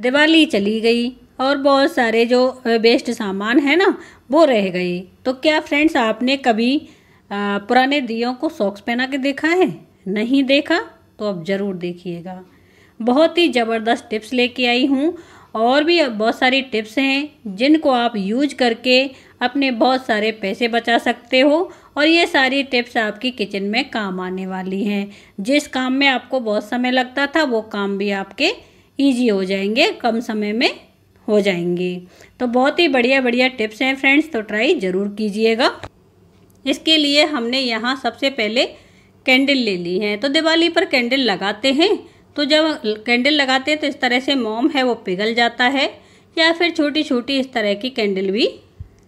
दिवाली चली गई और बहुत सारे जो बेस्ट सामान है ना वो रह गए तो क्या फ्रेंड्स आपने कभी पुराने दियों को सॉक्स पहना के देखा है नहीं देखा तो अब ज़रूर देखिएगा बहुत ही ज़बरदस्त टिप्स लेके आई हूँ और भी बहुत सारी टिप्स हैं जिनको आप यूज करके अपने बहुत सारे पैसे बचा सकते हो और ये सारी टिप्स आपकी किचन में काम आने वाली हैं जिस काम में आपको बहुत समय लगता था वो काम भी आपके ईजी हो जाएंगे कम समय में हो जाएंगे तो बहुत ही बढ़िया बढ़िया टिप्स हैं फ्रेंड्स तो ट्राई ज़रूर कीजिएगा इसके लिए हमने यहाँ सबसे पहले कैंडल ले ली है तो दिवाली पर कैंडल लगाते हैं तो जब कैंडल लगाते हैं तो इस तरह से मोम है वो पिघल जाता है या फिर छोटी छोटी इस तरह की कैंडल भी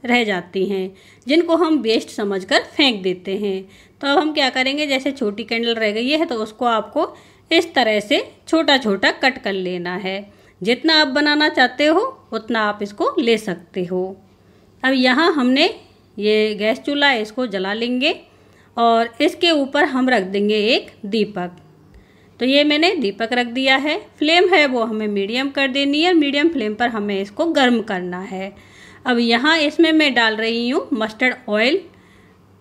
रह जाती हैं जिनको हम वेस्ट समझकर फेंक देते हैं तो अब हम क्या करेंगे जैसे छोटी कैंडल रह गई है तो उसको आपको इस तरह से छोटा छोटा कट कर लेना है जितना आप बनाना चाहते हो उतना आप इसको ले सकते हो अब यहाँ हमने ये गैस चूल्हा इसको जला लेंगे और इसके ऊपर हम रख देंगे एक दीपक तो ये मैंने दीपक रख दिया है फ्लेम है वो हमें मीडियम कर देनी है मीडियम फ्लेम पर हमें इसको गर्म करना है अब यहाँ इसमें मैं डाल रही हूँ मस्टर्ड ऑयल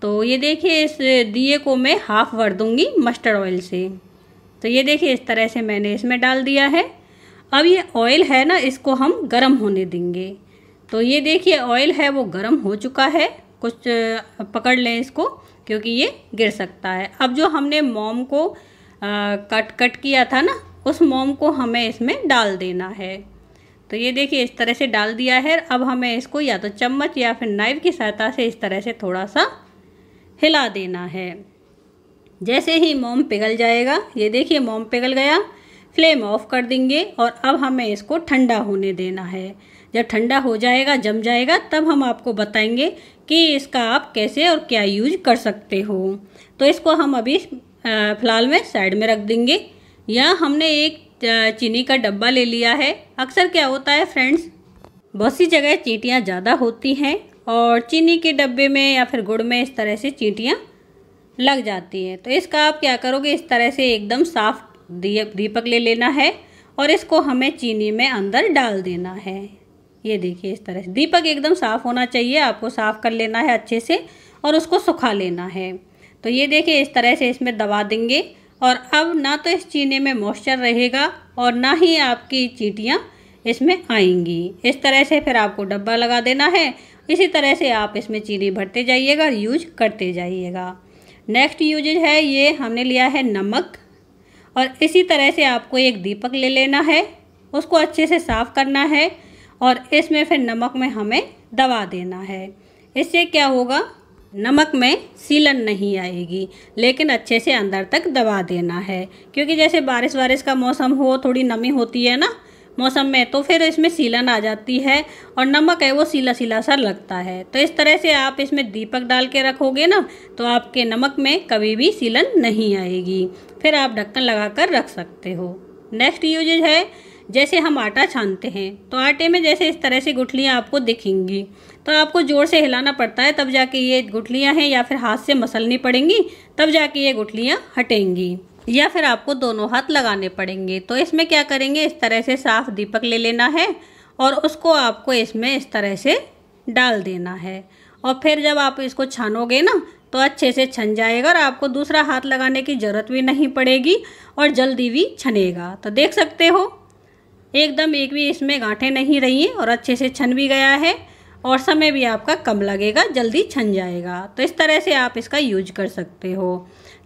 तो ये देखिए इस दिए को मैं हाफ़ भर दूँगी मस्टर्ड ऑयल से तो ये देखिए इस तरह से मैंने इसमें डाल दिया है अब ये ऑयल है ना इसको हम गर्म होने देंगे तो ये देखिए ऑयल है वो गर्म हो चुका है कुछ पकड़ लें इसको क्योंकि ये गिर सकता है अब जो हमने मोम को आ, कट कट किया था ना उस मोम को हमें इसमें डाल देना है तो ये देखिए इस तरह से डाल दिया है अब हमें इसको या तो चम्मच या फिर नाइफ की सहायता से इस तरह से थोड़ा सा हिला देना है जैसे ही मोम पिघल जाएगा ये देखिए मोम पिघल गया फ्लेम ऑफ कर देंगे और अब हमें इसको ठंडा होने देना है जब ठंडा हो जाएगा जम जाएगा तब हम आपको बताएंगे कि इसका आप कैसे और क्या यूज कर सकते हो तो इसको हम अभी फ़िलहाल में साइड में रख देंगे या हमने एक चीनी का डब्बा ले लिया है अक्सर क्या होता है फ्रेंड्स बहुत सी जगह चींटियाँ ज़्यादा होती हैं और चीनी के डब्बे में या फिर गुड़ में इस तरह से चींटियाँ लग जाती है तो इसका आप क्या करोगे इस तरह से एकदम साफ दीपक ले लेना है और इसको हमें चीनी में अंदर डाल देना है ये देखिए इस तरह से दीपक एकदम साफ़ होना चाहिए आपको साफ़ कर लेना है अच्छे से और उसको सुखा लेना है तो ये देखिए इस तरह से इसमें दबा देंगे और अब ना तो इस चीनी में मॉइस्चर रहेगा और ना ही आपकी चीटियाँ इसमें आएंगी इस तरह से फिर आपको डब्बा लगा देना है इसी तरह से आप इसमें चीनी भरते जाइएगा यूज करते जाइएगा नेक्स्ट यूजेज है ये हमने लिया है नमक और इसी तरह से आपको एक दीपक ले लेना है उसको अच्छे से साफ़ करना है और इसमें फिर नमक में हमें दबा देना है इससे क्या होगा नमक में सीलन नहीं आएगी लेकिन अच्छे से अंदर तक दबा देना है क्योंकि जैसे बारिश बारिश का मौसम हो थोड़ी नमी होती है ना मौसम में तो फिर इसमें सीलन आ जाती है और नमक है वो सीला सीला सा लगता है तो इस तरह से आप इसमें दीपक डाल के रखोगे ना तो आपके नमक में कभी भी सीलन नहीं आएगी फिर आप ढक्कन लगा कर रख सकते हो नेक्स्ट यूजेज है जैसे हम आटा छानते हैं तो आटे में जैसे इस तरह से गुठलियाँ आपको दिखेंगी तो आपको ज़ोर से हिलाना पड़ता है तब जाके ये गुठलियाँ हैं या फिर हाथ से मसलनी पड़ेंगी तब जाके ये गुठलियाँ हटेंगी या फिर आपको दोनों हाथ लगाने पड़ेंगे तो इसमें क्या करेंगे इस तरह से साफ दीपक ले लेना है और उसको आपको इसमें इस तरह से डाल देना है और फिर जब आप इसको छानोगे ना तो अच्छे से छन जाएगा और आपको दूसरा हाथ लगाने की ज़रूरत भी नहीं पड़ेगी और जल्दी भी छनेगा तो देख सकते हो एकदम एक भी इसमें गांठें नहीं रही हैं और अच्छे से छन भी गया है और समय भी आपका कम लगेगा जल्दी छन जाएगा तो इस तरह से आप इसका यूज कर सकते हो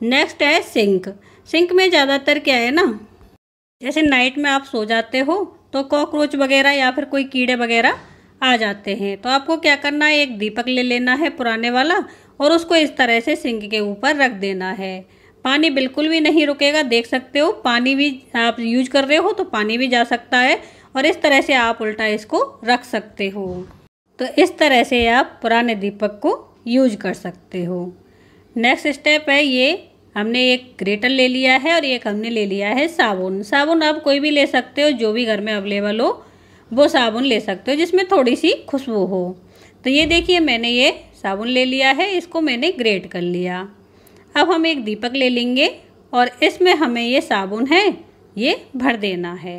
नेक्स्ट है सिंक सिंक में ज़्यादातर क्या है ना जैसे नाइट में आप सो जाते हो तो कॉकरोच वगैरह या फिर कोई कीड़े वगैरह आ जाते हैं तो आपको क्या करना है एक दीपक ले लेना है पुराने वाला और उसको इस तरह से सिंक के ऊपर रख देना है पानी बिल्कुल भी नहीं रुकेगा देख सकते हो पानी भी आप यूज कर रहे हो तो पानी भी जा सकता है और इस तरह से आप उल्टा इसको रख सकते हो तो इस तरह से आप पुराने दीपक को यूज कर सकते हो नेक्स्ट स्टेप है ये हमने एक ग्रेटर ले लिया है और एक हमने ले लिया है साबुन साबुन आप कोई भी ले सकते हो जो भी घर में अवेलेबल हो वो साबुन ले सकते हो जिसमें थोड़ी सी खुशबू हो तो ये देखिए मैंने ये साबुन ले लिया है इसको मैंने ग्रेट कर लिया अब हम एक दीपक ले लेंगे और इसमें हमें ये साबुन है ये भर देना है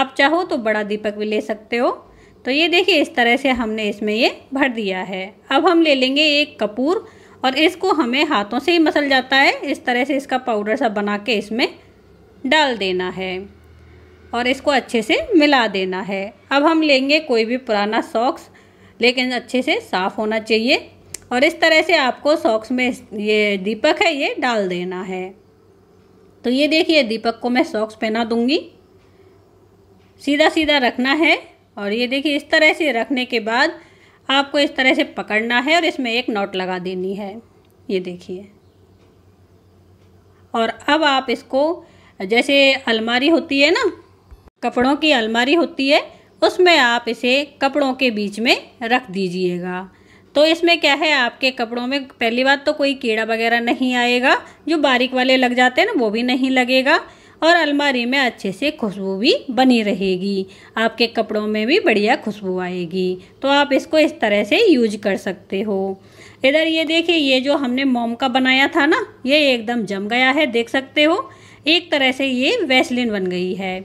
आप चाहो तो बड़ा दीपक भी ले सकते हो तो ये देखिए इस तरह से हमने इसमें ये भर दिया है अब हम ले लेंगे एक कपूर और इसको हमें हाथों से ही मसल जाता है इस तरह से इसका पाउडर सा बना के इसमें डाल देना है और इसको अच्छे से मिला देना है अब हम लेंगे कोई भी पुराना सॉक्स लेकिन अच्छे से साफ़ होना चाहिए और इस तरह से आपको सॉक्स में ये दीपक है ये डाल देना है तो ये देखिए दीपक को मैं सॉक्स पहना दूँगी सीधा सीधा रखना है और ये देखिए इस तरह से रखने के बाद आपको इस तरह से पकड़ना है और इसमें एक नोट लगा देनी है ये देखिए और अब आप इसको जैसे अलमारी होती है ना कपड़ों की अलमारी होती है उसमें आप इसे कपड़ों के बीच में रख दीजिएगा तो इसमें क्या है आपके कपड़ों में पहली बात तो कोई कीड़ा वगैरह नहीं आएगा जो बारीक वाले लग जाते हैं ना वो भी नहीं लगेगा और अलमारी में अच्छे से खुशबू भी बनी रहेगी आपके कपड़ों में भी बढ़िया खुशबू आएगी तो आप इसको इस तरह से यूज कर सकते हो इधर ये देखिए ये जो हमने मोम का बनाया था ना ये एकदम जम गया है देख सकते हो एक तरह से ये वैसलिन बन गई है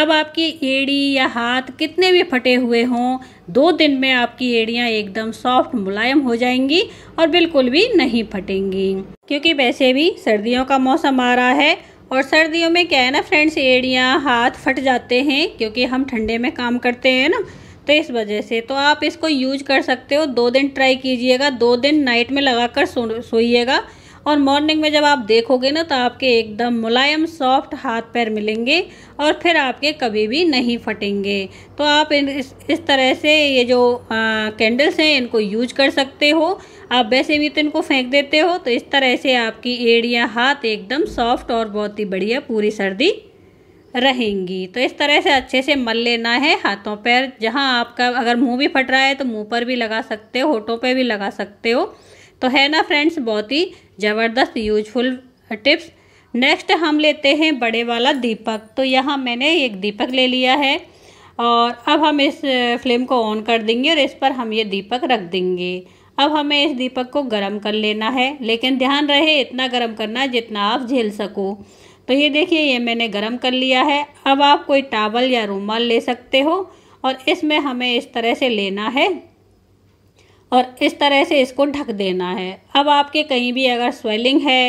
अब आपकी एड़ी या हाथ कितने भी फटे हुए हों दो दिन में आपकी एड़ियाँ एकदम सॉफ्ट मुलायम हो जाएंगी और बिल्कुल भी नहीं फटेंगी क्योंकि वैसे भी सर्दियों का मौसम आ रहा है और सर्दियों में क्या है ना फ्रेंड्स एड़ियाँ हाथ फट जाते हैं क्योंकि हम ठंडे में काम करते हैं ना तो इस वजह से तो आप इसको यूज कर सकते हो दो दिन ट्राई कीजिएगा दो दिन नाइट में लगा कर सोइएगा और मॉर्निंग में जब आप देखोगे ना तो आपके एकदम मुलायम सॉफ्ट हाथ पैर मिलेंगे और फिर आपके कभी भी नहीं फटेंगे तो आप इस इस तरह से ये जो कैंडल्स हैं इनको यूज कर सकते हो आप वैसे भी तो इनको फेंक देते हो तो इस तरह से आपकी एड़िया हाथ एकदम सॉफ्ट और बहुत ही बढ़िया पूरी सर्दी रहेंगी तो इस तरह से अच्छे से मल लेना है हाथों पैर जहाँ आपका अगर मुंह भी फट रहा है तो मुंह पर भी लगा सकते हो होठों पे भी लगा सकते हो तो है ना फ्रेंड्स बहुत ही ज़बरदस्त यूजफुल टिप्स नेक्स्ट हम लेते हैं बड़े वाला दीपक तो यहाँ मैंने एक दीपक ले लिया है और अब हम इस फ्लेम को ऑन कर देंगे और इस पर हम ये दीपक रख देंगे अब हमें इस दीपक को गर्म कर लेना है लेकिन ध्यान रहे इतना गर्म करना जितना आप झेल सको तो ये देखिए ये मैंने गर्म कर लिया है अब आप कोई टावल या रूमाल ले सकते हो और इसमें हमें इस तरह से लेना है और इस तरह से इसको ढक देना है अब आपके कहीं भी अगर स्वेलिंग है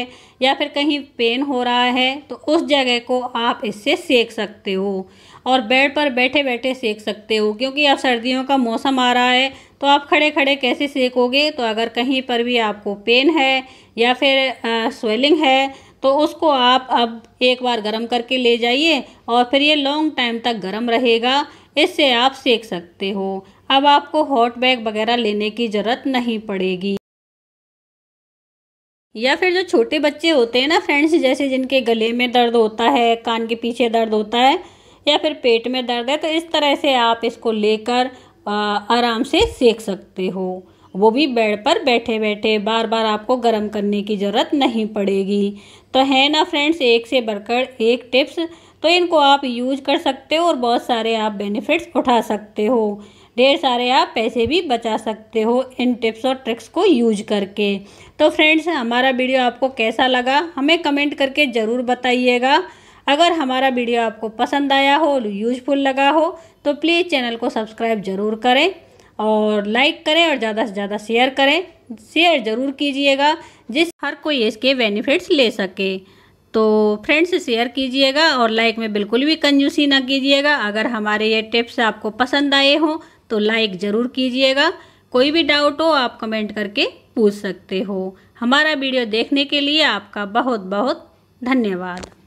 या फिर कहीं पेन हो रहा है तो उस जगह को आप इससे सेक सकते हो और बेड पर बैठे बैठे सेक सकते हो क्योंकि अब सर्दियों का मौसम आ रहा है तो आप खड़े खड़े कैसे सेकोगे तो अगर कहीं पर भी आपको पेन है या फिर स्वेलिंग है तो उसको आप अब एक बार गर्म करके ले जाइए और फिर ये लॉन्ग टाइम तक गर्म रहेगा इससे आप सेक सकते हो अब आपको हॉट बैग वगैरह लेने की ज़रूरत नहीं पड़ेगी या फिर जो छोटे बच्चे होते हैं ना फ्रेंड्स जैसे जिनके गले में दर्द होता है कान के पीछे दर्द होता है या फिर पेट में दर्द है तो इस तरह से आप इसको लेकर आराम से सेक सकते हो वो भी बेड पर बैठे बैठे बार बार आपको गर्म करने की ज़रूरत नहीं पड़ेगी तो है ना फ्रेंड्स एक से बढ़कर एक टिप्स तो इनको आप यूज कर सकते हो और बहुत सारे आप बेनिफिट्स उठा सकते हो ढेर सारे आप पैसे भी बचा सकते हो इन टिप्स और ट्रिक्स को यूज करके तो फ्रेंड्स हमारा वीडियो आपको कैसा लगा हमें कमेंट करके ज़रूर बताइएगा अगर हमारा वीडियो आपको पसंद आया हो यूजफुल लगा हो तो प्लीज़ चैनल को सब्सक्राइब ज़रूर करें और लाइक करें और ज़्यादा से ज़्यादा शेयर करें शेयर ज़रूर कीजिएगा जिस हर कोई इसके बेनिफिट्स ले सके तो फ्रेंड्स शेयर कीजिएगा और लाइक में बिल्कुल भी कंजूसी ना कीजिएगा अगर हमारे ये टिप्स आपको पसंद आए हों तो लाइक ज़रूर कीजिएगा कोई भी डाउट हो आप कमेंट करके पूछ सकते हो हमारा वीडियो देखने के लिए आपका बहुत बहुत धन्यवाद